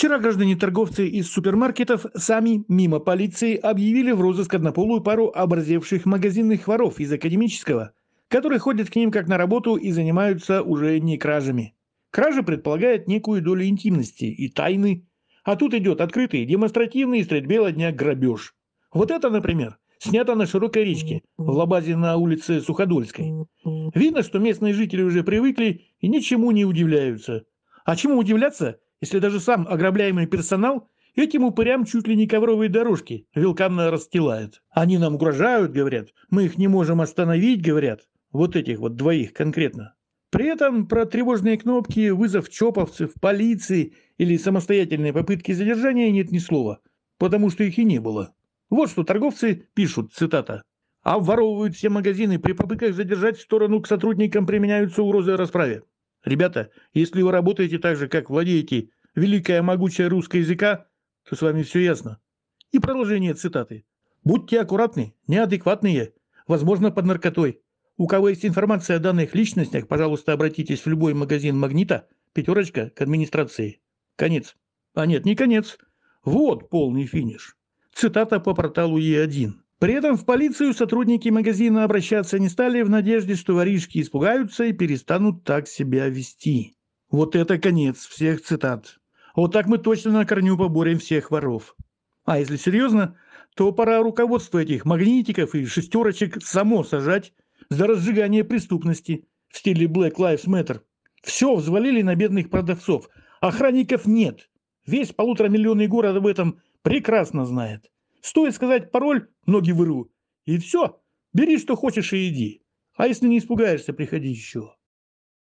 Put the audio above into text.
Вчера граждане-торговцы из супермаркетов сами, мимо полиции, объявили в розыск однополую пару оборзевших магазинных воров из академического, которые ходят к ним как на работу и занимаются уже не кражами. Кража предполагает некую долю интимности и тайны, а тут идет открытый, демонстративный средь бела дня грабеж. Вот это, например, снято на широкой речке, в лабазе на улице Суходольской. Видно, что местные жители уже привыкли и ничему не удивляются. А чему удивляться, если даже сам ограбляемый персонал этим упырям чуть ли не ковровые дорожки велканно расстилает. Они нам угрожают, говорят, мы их не можем остановить, говорят, вот этих вот двоих конкретно. При этом про тревожные кнопки, вызов чоповцев, полиции или самостоятельные попытки задержания нет ни слова, потому что их и не было. Вот что торговцы пишут, цитата. «Обворовывают все магазины, при попытках задержать сторону к сотрудникам применяются угрозы расправе. Ребята, если вы работаете так же, как владеете великая могучая русского языка, то с вами все ясно. И продолжение цитаты. Будьте аккуратны, неадекватные, возможно, под наркотой. У кого есть информация о данных личностях, пожалуйста, обратитесь в любой магазин «Магнита», пятерочка к администрации. Конец. А нет, не конец. Вот полный финиш. Цитата по порталу Е1. При этом в полицию сотрудники магазина обращаться не стали в надежде, что воришки испугаются и перестанут так себя вести. Вот это конец всех цитат. Вот так мы точно на корню поборем всех воров. А если серьезно, то пора руководство этих магнитиков и шестерочек само сажать за разжигание преступности в стиле Black Lives Matter. Все взвалили на бедных продавцов. Охранников нет. Весь полуторамиллионный город об этом прекрасно знает. Стоит сказать пароль, ноги вырву. И все. Бери, что хочешь, и иди. А если не испугаешься, приходи еще.